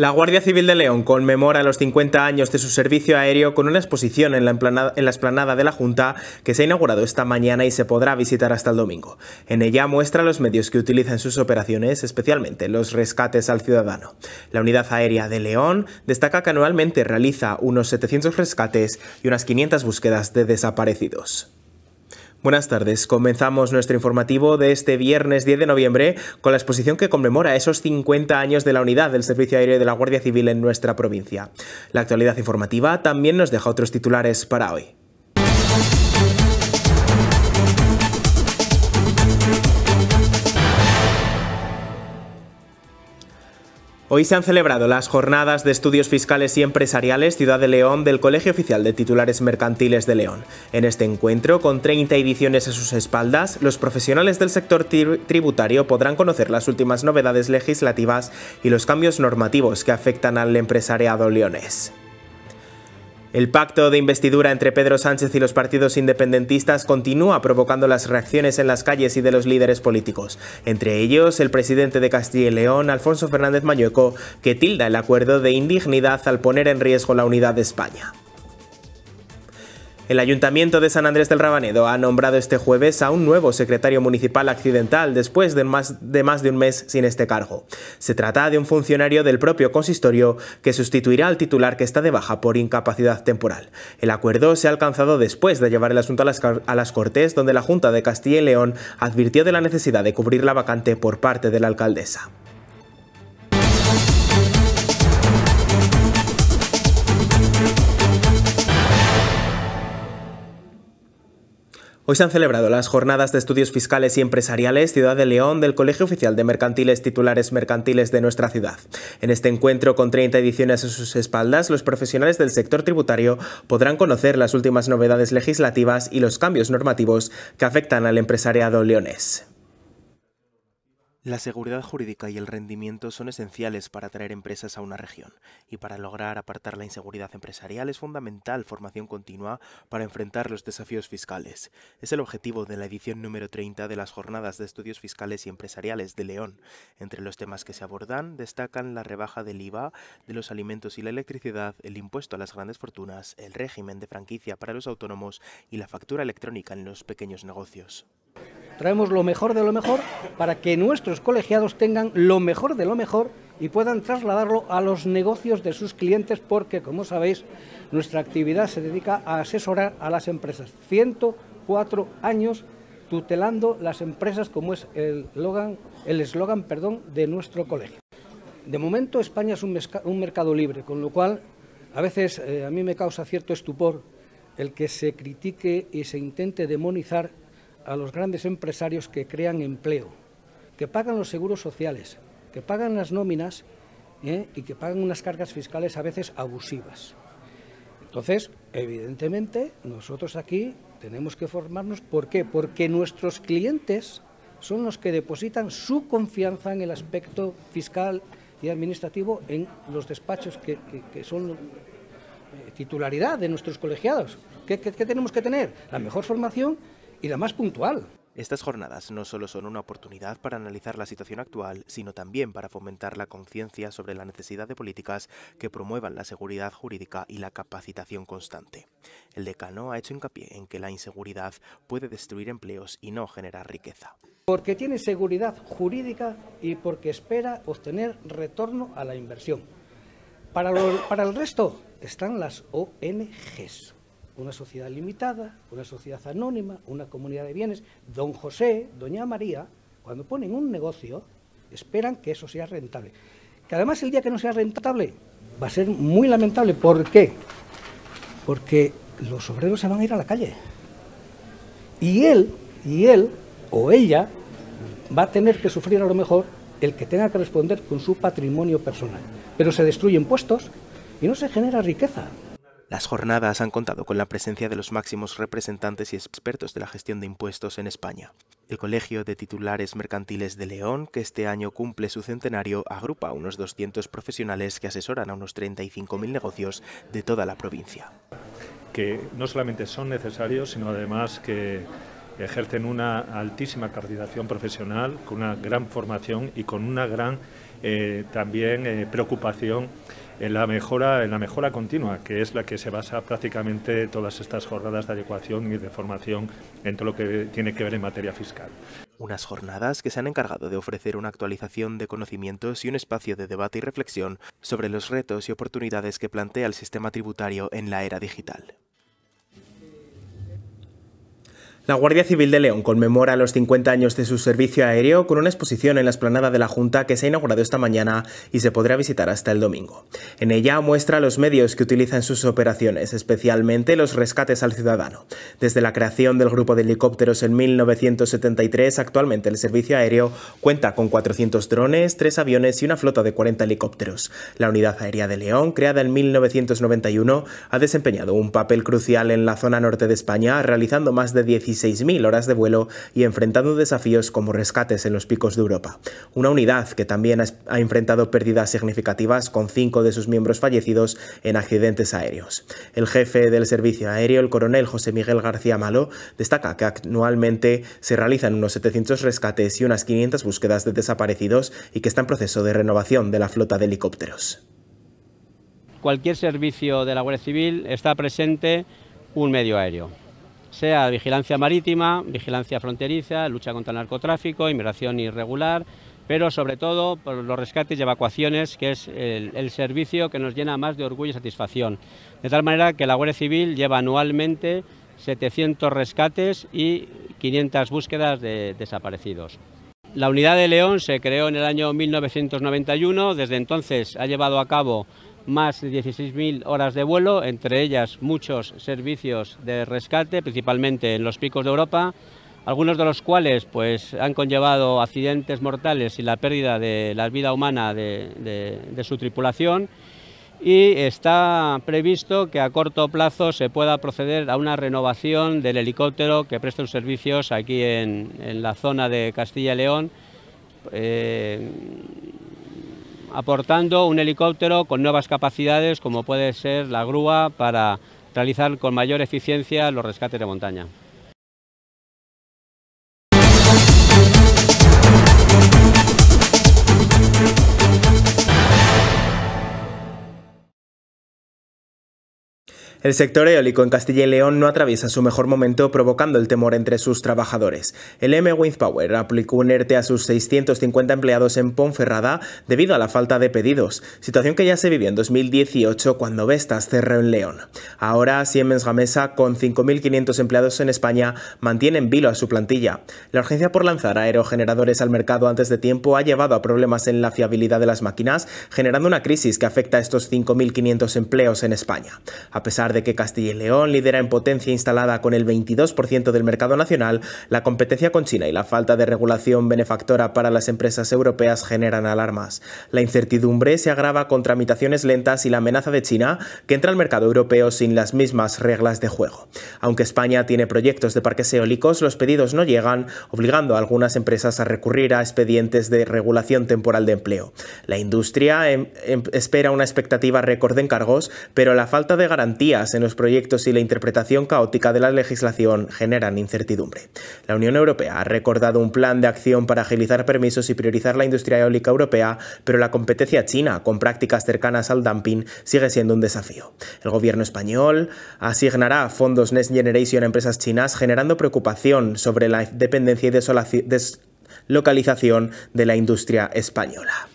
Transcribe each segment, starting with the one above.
La Guardia Civil de León conmemora los 50 años de su servicio aéreo con una exposición en la, explanada de la Junta que se ha inaugurado esta mañana y se podrá visitar hasta el domingo. En ella muestra los medios que utiliza en sus operaciones, especialmente los rescates al ciudadano. La Unidad Aérea de León destaca que anualmente realiza unos 700 rescates y unas 500 búsquedas de desaparecidos. Buenas tardes. Comenzamos nuestro informativo de este viernes 10 de noviembre con la exposición que conmemora esos 50 años de la unidad del Servicio Aéreo de la Guardia Civil en nuestra provincia. La actualidad informativa también nos deja otros titulares para hoy. Hoy se han celebrado las jornadas de estudios fiscales y empresariales Ciudad de León del Colegio Oficial de Titulares Mercantiles de León. En este encuentro, con 30 ediciones a sus espaldas, los profesionales del sector tributario podrán conocer las últimas novedades legislativas y los cambios normativos que afectan al empresariado leonés. El pacto de investidura entre Pedro Sánchez y los partidos independentistas continúa provocando las reacciones en las calles y de los líderes políticos, entre ellos el presidente de Castilla y León, Alfonso Fernández Mañueco, que tilda el acuerdo de indignidad al poner en riesgo la unidad de España. El Ayuntamiento de San Andrés del Rabanedo ha nombrado este jueves a un nuevo secretario municipal accidental después de más de, un mes sin este cargo. Se trata de un funcionario del propio consistorio que sustituirá al titular que está de baja por incapacidad temporal. El acuerdo se ha alcanzado después de llevar el asunto a las Cortes, donde la Junta de Castilla y León advirtió de la necesidad de cubrir la vacante por parte de la alcaldesa. Hoy se han celebrado las jornadas de estudios fiscales y empresariales Ciudad de León del Colegio Oficial de Mercantiles Titulares Mercantiles de nuestra ciudad. En este encuentro, con 30 ediciones a sus espaldas, los profesionales del sector tributario podrán conocer las últimas novedades legislativas y los cambios normativos que afectan al empresariado leonés. La seguridad jurídica y el rendimiento son esenciales para atraer empresas a una región, y para lograr apartar la inseguridad empresarial es fundamental formación continua para enfrentar los desafíos fiscales. Es el objetivo de la edición número 30 de las Jornadas de Estudios Fiscales y Empresariales de León. Entre los temas que se abordan destacan la rebaja del IVA de los alimentos y la electricidad, el impuesto a las grandes fortunas, el régimen de franquicia para los autónomos y la factura electrónica en los pequeños negocios. Traemos lo mejor de lo mejor para que nuestros colegiados tengan lo mejor de lo mejor y puedan trasladarlo a los negocios de sus clientes porque, como sabéis, nuestra actividad se dedica a asesorar a las empresas. 104 años tutelando las empresas como es el eslogan de nuestro colegio. De momento España es un, mercado libre, con lo cual a veces eh, a mí me causa cierto estupor el que se critique y se intente demonizar a los grandes empresarios que crean empleo, que pagan los seguros sociales, que pagan las nóminas ¿eh? y que pagan unas cargas fiscales a veces abusivas. Entonces, evidentemente, nosotros aquí tenemos que formarnos. ¿Por qué? Porque nuestros clientes son los que depositan su confianza en el aspecto fiscal y administrativo en los despachos que, son eh, titularidad de nuestros colegiados. qué tenemos que tener? La mejor formación y la más puntual. Estas jornadas no solo son una oportunidad para analizar la situación actual, sino también para fomentar la conciencia sobre la necesidad de políticas que promuevan la seguridad jurídica y la capacitación constante. El decano ha hecho hincapié en que la inseguridad puede destruir empleos y no generar riqueza. Porque tiene seguridad jurídica y porque espera obtener retorno a la inversión. Para, para el resto están las ONGs una sociedad limitada, una sociedad anónima, una comunidad de bienes. Don José, Doña María, cuando ponen un negocio, esperan que eso sea rentable. Que además el día que no sea rentable va a ser muy lamentable. ¿Por qué? Porque los obreros se van a ir a la calle. Y él, y él o ella va a tener que sufrir a lo mejor el que tenga que responder con su patrimonio personal. Pero se destruyen puestos y no se genera riqueza. Las jornadas han contado con la presencia de los máximos representantes y expertos de la gestión de impuestos en España. El Colegio de Titulares Mercantiles de León, que este año cumple su centenario, agrupa a unos 200 profesionales que asesoran a unos 35.000 negocios de toda la provincia. Que no solamente son necesarios, sino además que ejercen una altísima calificación profesional, con una gran formación y con una gran eh, también eh, preocupación en la mejora, en la mejora continua, que es la que se basa prácticamente todas estas jornadas de adecuación y de formación en todo lo que tiene que ver en materia fiscal. Unas jornadas que se han encargado de ofrecer una actualización de conocimientos y un espacio de debate y reflexión sobre los retos y oportunidades que plantea el sistema tributario en la era digital. La Guardia Civil de León conmemora los 50 años de su servicio aéreo con una exposición en la explanada de la Junta que se ha inaugurado esta mañana y se podrá visitar hasta el domingo. En ella muestra los medios que utiliza en sus operaciones, especialmente los rescates al ciudadano. Desde la creación del grupo de helicópteros en 1973, actualmente el servicio aéreo cuenta con 400 drones, 3 aviones y una flota de 40 helicópteros. La unidad aérea de León, creada en 1991, ha desempeñado un papel crucial en la zona norte de España, realizando más de 16 6.000 horas de vuelo y enfrentando desafíos como rescates en los picos de Europa. Una unidad que también ha enfrentado pérdidas significativas con cinco de sus miembros fallecidos en accidentes aéreos. El jefe del servicio aéreo, el coronel José Miguel García Malo, destaca que actualmente se realizan unos 700 rescates y unas 500 búsquedas de desaparecidos y que está en proceso de renovación de la flota de helicópteros. Cualquier servicio de la Guardia Civil está presente un medio aéreo sea vigilancia marítima, vigilancia fronteriza, lucha contra el narcotráfico, inmigración irregular, pero sobre todo por los rescates y evacuaciones, que es el, el, servicio que nos llena más de orgullo y satisfacción. De tal manera que la Guardia Civil lleva anualmente 700 rescates y 500 búsquedas de desaparecidos. La unidad de León se creó en el año 1991, desde entonces ha llevado a cabo más de 16.000 horas de vuelo, entre ellas muchos servicios de rescate, principalmente en los picos de Europa, algunos de los cuales pues, han conllevado accidentes mortales y la pérdida de la vida humana de, su tripulación. Y está previsto que a corto plazo se pueda proceder a una renovación del helicóptero que presta sus servicios aquí en, la zona de Castilla y León. Eh, aportando un helicóptero con nuevas capacidades como puede ser la grúa para realizar con mayor eficiencia los rescates de montaña. El sector eólico en Castilla y León no atraviesa su mejor momento provocando el temor entre sus trabajadores. El M. Wind Power aplicó un ERTE a sus 650 empleados en Ponferrada debido a la falta de pedidos, situación que ya se vivió en 2018 cuando Vestas cerró en León. Ahora Siemens Gamesa, con 5.500 empleados en España, mantiene en vilo a su plantilla. La urgencia por lanzar aerogeneradores al mercado antes de tiempo ha llevado a problemas en la fiabilidad de las máquinas, generando una crisis que afecta a estos 5.500 empleos en España. A pesar de que Castilla y León lidera en potencia instalada con el 22% del mercado nacional, la competencia con China y la falta de regulación benefactora para las empresas europeas generan alarmas. La incertidumbre se agrava con tramitaciones lentas y la amenaza de China, que entra al mercado europeo sin las mismas reglas de juego. Aunque España tiene proyectos de parques eólicos, los pedidos no llegan, obligando a algunas empresas a recurrir a expedientes de regulación temporal de empleo. La industria em, em, espera una expectativa récord de encargos, pero la falta de garantías en los proyectos y la interpretación caótica de la legislación generan incertidumbre. La Unión Europea ha recordado un plan de acción para agilizar permisos y priorizar la industria eólica europea, pero la competencia china, con prácticas cercanas al dumping, sigue siendo un desafío. El gobierno español asignará fondos Next Generation a empresas chinas, generando preocupación sobre la dependencia y deslocalización de la industria española.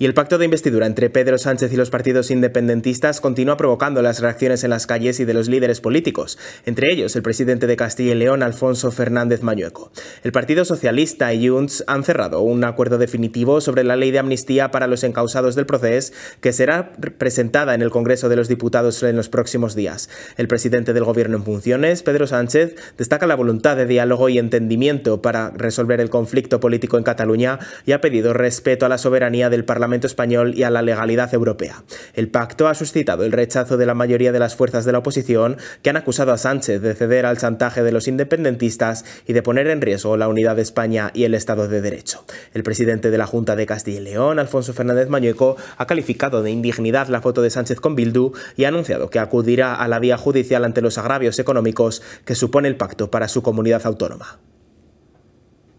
Y el pacto de investidura entre Pedro Sánchez y los partidos independentistas continúa provocando las reacciones en las calles y de los líderes políticos, entre ellos el presidente de Castilla y León, Alfonso Fernández Mañueco. El Partido Socialista y Junts han cerrado un acuerdo definitivo sobre la ley de amnistía para los encausados del proceso que será presentada en el Congreso de los Diputados en los próximos días. El presidente del Gobierno en funciones, Pedro Sánchez, destaca la voluntad de diálogo y entendimiento para resolver el conflicto político en Cataluña y ha pedido respeto a la soberanía del Parlamento español y a la legalidad europea. El pacto ha suscitado el rechazo de la mayoría de las fuerzas de la oposición que han acusado a Sánchez de ceder al chantaje de los independentistas y de poner en riesgo la unidad de España y el Estado de Derecho. El presidente de la Junta de Castilla y León, Alfonso Fernández Mañueco, ha calificado de indignidad la foto de Sánchez con Bildu y ha anunciado que acudirá a la vía judicial ante los agravios económicos que supone el pacto para su comunidad autónoma.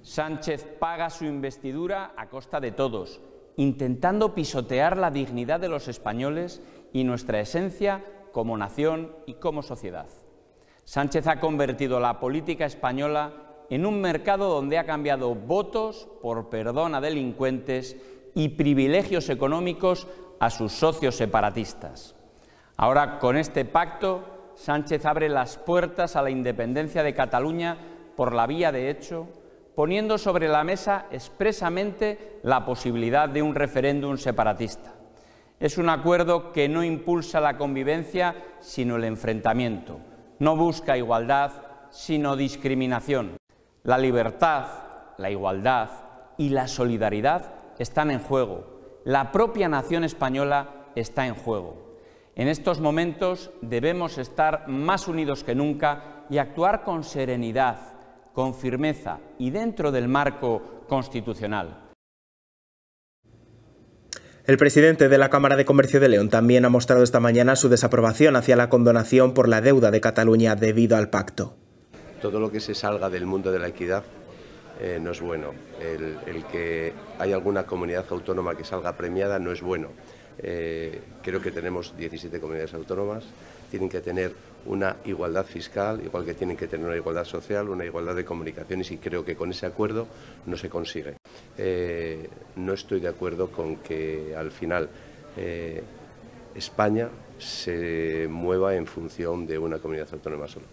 Sánchez paga su investidura a costa de todos intentando pisotear la dignidad de los españoles y nuestra esencia como nación y como sociedad. Sánchez ha convertido la política española en un mercado donde ha cambiado votos por perdón a delincuentes y privilegios económicos a sus socios separatistas. Ahora, con este pacto, Sánchez abre las puertas a la independencia de Cataluña por la vía de hecho poniendo sobre la mesa expresamente la posibilidad de un referéndum separatista. Es un acuerdo que no impulsa la convivencia, sino el enfrentamiento. No busca igualdad, sino discriminación. La libertad, la igualdad y la solidaridad están en juego. La propia nación española está en juego. En estos momentos debemos estar más unidos que nunca y actuar con serenidad, con firmeza y dentro del marco constitucional. El presidente de la Cámara de Comercio de León también ha mostrado esta mañana su desaprobación hacia la condonación por la deuda de Cataluña debido al pacto. Todo lo que se salga del mundo de la equidad eh, no es bueno. El, que haya alguna comunidad autónoma que salga premiada no es bueno. Eh, creo que tenemos 17 comunidades autónomas, tienen que tener una igualdad fiscal, igual que tienen que tener una igualdad social, una igualdad de comunicaciones y creo que con ese acuerdo no se consigue. Eh, no estoy de acuerdo con que al final eh, España se mueva en función de una comunidad autónoma sola.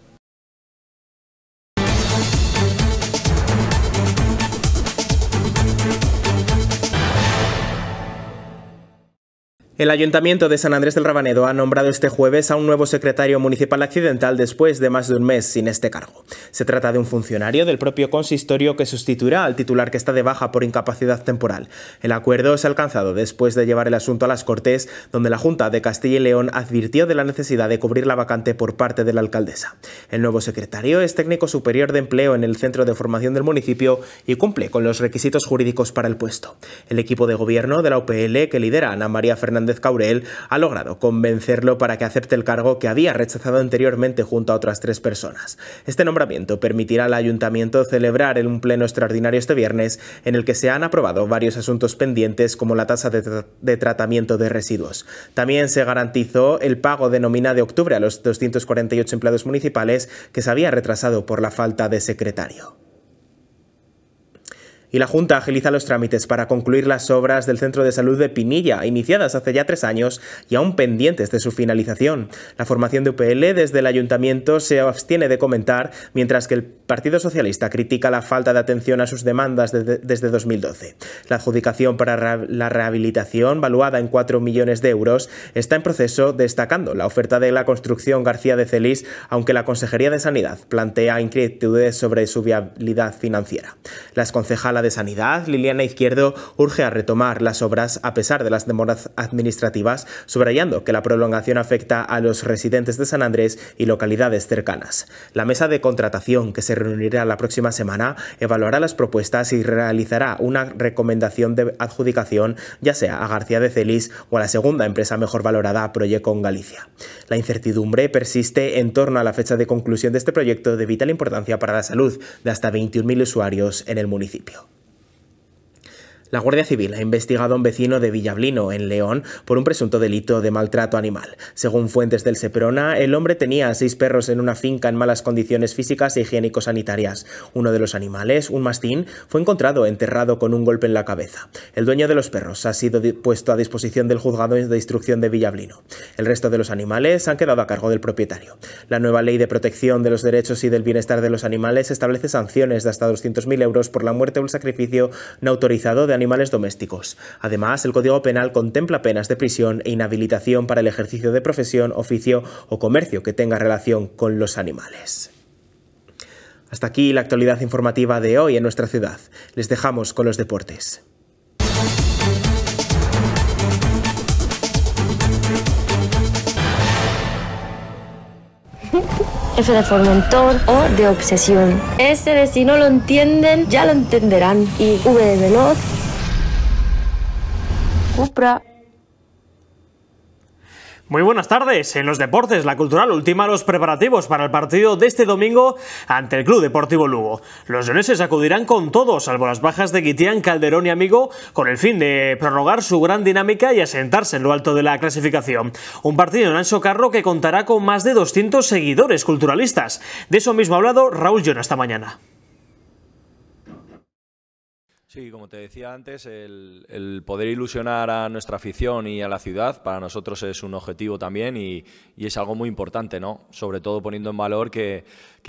El Ayuntamiento de San Andrés del Rabanedo ha nombrado este jueves a un nuevo secretario municipal accidental después de más de un mes sin este cargo. Se trata de un funcionario del propio consistorio que sustituirá al titular que está de baja por incapacidad temporal. El acuerdo es alcanzado después de llevar el asunto a las Cortes, donde la Junta de Castilla y León advirtió de la necesidad de cubrir la vacante por parte de la alcaldesa. El nuevo secretario es técnico superior de empleo en el centro de formación del municipio y cumple con los requisitos jurídicos para el puesto. El equipo de gobierno de la UPL que lidera Ana María Fernández de Caurel ha logrado convencerlo para que acepte el cargo que había rechazado anteriormente junto a otras tres personas. Este nombramiento permitirá al ayuntamiento celebrar en un pleno extraordinario este viernes en el que se han aprobado varios asuntos pendientes como la tasa de, de tratamiento de residuos. También se garantizó el pago de nómina de octubre a los 248 empleados municipales que se había retrasado por la falta de secretario y la Junta agiliza los trámites para concluir las obras del Centro de Salud de Pinilla, iniciadas hace ya tres años y aún pendientes de su finalización. La formación de UPL desde el Ayuntamiento se abstiene de comentar, mientras que el Partido Socialista critica la falta de atención a sus demandas desde 2012. La adjudicación para la rehabilitación, valuada en 4 millones de euros, está en proceso, destacando la oferta de la construcción García de Celis, aunque la Consejería de Sanidad plantea inquietudes sobre su viabilidad financiera. Las concejalas de Sanidad, Liliana Izquierdo urge a retomar las obras a pesar de las demoras administrativas, subrayando que la prolongación afecta a los residentes de San Andrés y localidades cercanas. La mesa de contratación, que se reunirá la próxima semana, evaluará las propuestas y realizará una recomendación de adjudicación, ya sea a García de Celis o a la segunda empresa mejor valorada, Proyecon Galicia. La incertidumbre persiste en torno a la fecha de conclusión de este proyecto de vital importancia para la salud de hasta 21.000 usuarios en el municipio. La Guardia Civil ha investigado a un vecino de Villablino, en León, por un presunto delito de maltrato animal. Según fuentes del Seprona, el hombre tenía seis perros en una finca en malas condiciones físicas e higiénico-sanitarias. Uno de los animales, un mastín, fue encontrado enterrado con un golpe en la cabeza. El dueño de los perros ha sido puesto a disposición del juzgado de instrucción de Villablino. El resto de los animales han quedado a cargo del propietario. La nueva ley de protección de los derechos y del bienestar de los animales establece sanciones de hasta 200.000 euros por la muerte o el sacrificio no autorizado de animales domésticos. Además, el Código Penal contempla penas de prisión e inhabilitación para el ejercicio de profesión, oficio o comercio que tenga relación con los animales. Hasta aquí la actualidad informativa de hoy en nuestra ciudad. Les dejamos con los deportes. de o de Obsesión. Ese de lo entienden, ya lo entenderán. Y V de Veloz muy buenas tardes. En los deportes, la cultural ultima los preparativos para el partido de este domingo ante el Club Deportivo Lugo. Los leoneses acudirán con todo, salvo las bajas de Guitián, Calderón y Amigo, con el fin de prorrogar su gran dinámica y asentarse en lo alto de la clasificación. Un partido en Ancho Carro que contará con más de 200 seguidores culturalistas. De eso mismo ha hablado Raúl Llona esta mañana. Sí, como te decía antes, el, poder ilusionar a nuestra afición y a la ciudad para nosotros es un objetivo también y, es algo muy importante, ¿no? Sobre todo poniendo en valor que,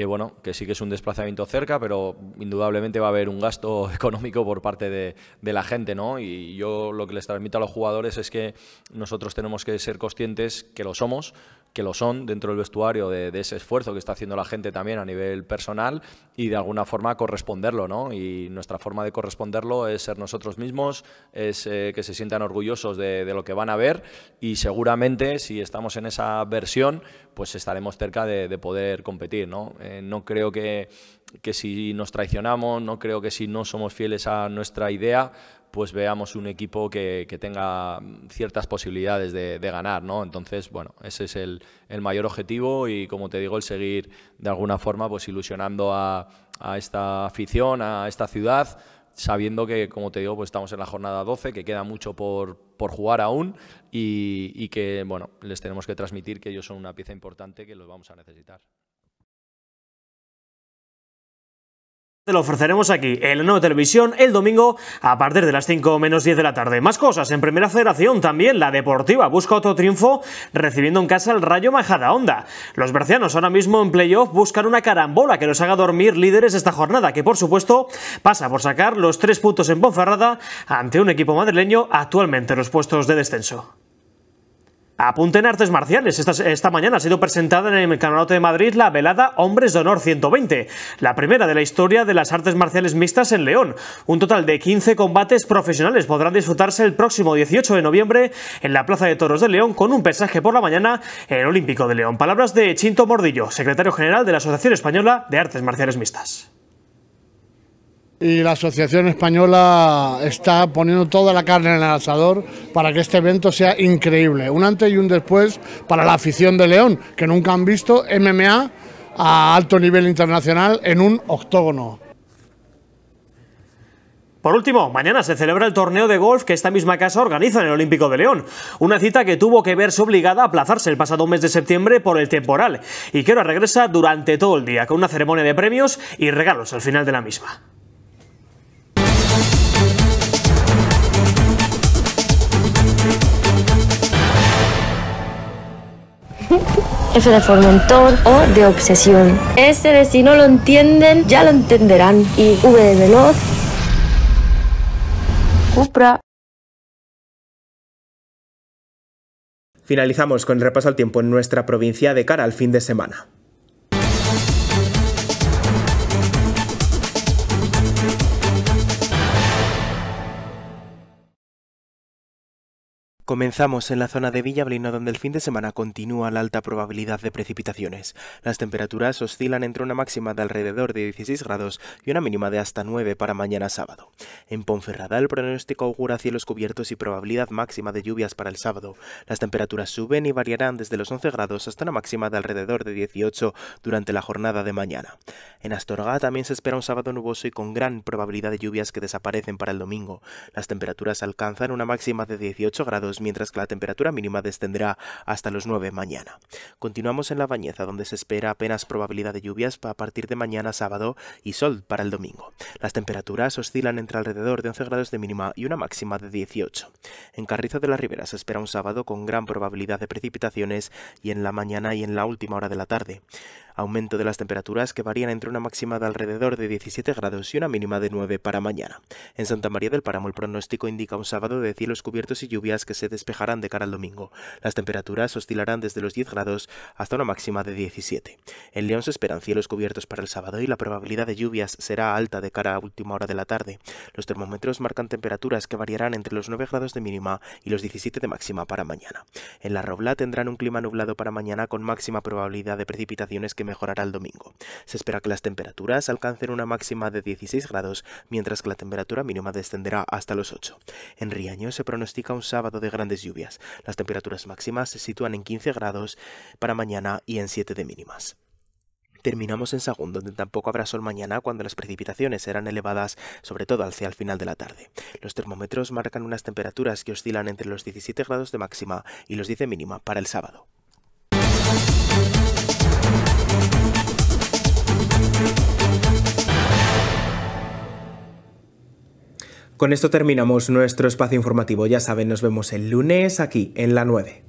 bueno, que sí que es un desplazamiento cerca, pero indudablemente va a haber un gasto económico por parte de, la gente, ¿no? Y yo lo que les transmito a los jugadores es que nosotros tenemos que ser conscientes que lo somos, que lo son dentro del vestuario, de, ese esfuerzo que está haciendo la gente también a nivel personal y de alguna forma corresponderlo, ¿no? Y nuestra forma de corresponderlo es ser nosotros mismos, es eh, que se sientan orgullosos de, lo que van a ver y seguramente si estamos en esa versión, pues estaremos cerca de, poder competir, ¿no? Eh, no creo que, que si nos traicionamos, no creo que si no somos fieles a nuestra idea, pues veamos un equipo que, tenga ciertas posibilidades de, ganar, ¿no? Entonces, bueno, ese es el, mayor objetivo y, como te digo, el seguir de alguna forma pues ilusionando a, esta afición, a esta ciudad, sabiendo que, como te digo, pues estamos en la jornada 12, que queda mucho por, jugar aún y, y que, bueno, les tenemos que transmitir que ellos son una pieza importante que los vamos a necesitar. Te lo ofreceremos aquí, en la nueva televisión, el domingo a partir de las 5 menos 10 de la tarde. Más cosas, en Primera Federación también, la Deportiva busca otro triunfo recibiendo en casa el Rayo Majada Onda. Los bercianos ahora mismo en playoff buscan una carambola que los haga dormir líderes esta jornada, que por supuesto pasa por sacar los tres puntos en Ponferrada ante un equipo madrileño actualmente en los puestos de descenso. Apunten artes marciales. Esta, esta, mañana ha sido presentada en el Camarote de Madrid la velada Hombres de Honor 120, la primera de la historia de las artes marciales mixtas en León. Un total de 15 combates profesionales podrán disfrutarse el próximo 18 de noviembre en la Plaza de Toros de León con un pesaje por la mañana en el Olímpico de León. Palabras de Chinto Mordillo, secretario general de la Asociación Española de Artes Marciales Mixtas y la Asociación Española está poniendo toda la carne en el asador para que este evento sea increíble. Un antes y un después para la afición de León, que nunca han visto MMA a alto nivel internacional en un octógono. Por último, mañana se celebra el torneo de golf que esta misma casa organiza en el Olímpico de León, una cita que tuvo que verse obligada a aplazarse el pasado mes de septiembre por el temporal y que ahora regresa durante todo el día con una ceremonia de premios y regalos al final de la misma. F de Formentor o de Obsesión. S de si no lo entienden, ya lo entenderán. Y V de Veloz. Cupra. Finalizamos con el repaso al tiempo en nuestra provincia de cara al fin de semana. Comenzamos en la zona de Villablino donde el fin de semana continúa la alta probabilidad de precipitaciones. Las temperaturas oscilan entre una máxima de alrededor de 16 grados y una mínima de hasta 9 para mañana sábado. En Ponferrada, el pronóstico augura cielos cubiertos y probabilidad máxima de lluvias para el sábado. Las temperaturas suben y variarán desde los 11 grados hasta una máxima de alrededor de 18 durante la jornada de mañana. En Astorga también se espera un sábado nuboso y con gran probabilidad de lluvias que desaparecen para el domingo. Las temperaturas alcanzan una máxima de 18 grados mientras que la temperatura mínima descenderá hasta los 9 mañana. Continuamos en la Bañeza, donde se espera apenas probabilidad de lluvias a partir de mañana sábado y sol para el domingo. Las temperaturas oscilan entre alrededor de 11 grados de mínima y una máxima de 18. En Carrizo de la Ribera se espera un sábado con gran probabilidad de precipitaciones y en la mañana y en la última hora de la tarde aumento de las temperaturas que varían entre una máxima de alrededor de 17 grados y una mínima de 9 para mañana. En Santa María del Páramo el pronóstico indica un sábado de cielos cubiertos y lluvias que se despejarán de cara al domingo. Las temperaturas oscilarán desde los 10 grados hasta una máxima de 17. En León se esperan cielos cubiertos para el sábado y la probabilidad de lluvias será alta de cara a última hora de la tarde. Los termómetros marcan temperaturas que variarán entre los 9 grados de mínima y los 17 de máxima para mañana. En la Robla tendrán un clima nublado para mañana con máxima probabilidad de precipitaciones que mejorará el domingo. Se espera que las temperaturas alcancen una máxima de 16 grados, mientras que la temperatura mínima descenderá hasta los 8. En Riaño se pronostica un sábado de grandes lluvias. Las temperaturas máximas se sitúan en 15 grados para mañana y en 7 de mínimas. Terminamos en Sagún, donde tampoco habrá sol mañana cuando las precipitaciones serán elevadas, sobre todo hacia el final de la tarde. Los termómetros marcan unas temperaturas que oscilan entre los 17 grados de máxima y los 10 de mínima para el sábado. Con esto terminamos nuestro espacio informativo. Ya saben, nos vemos el lunes aquí en la 9.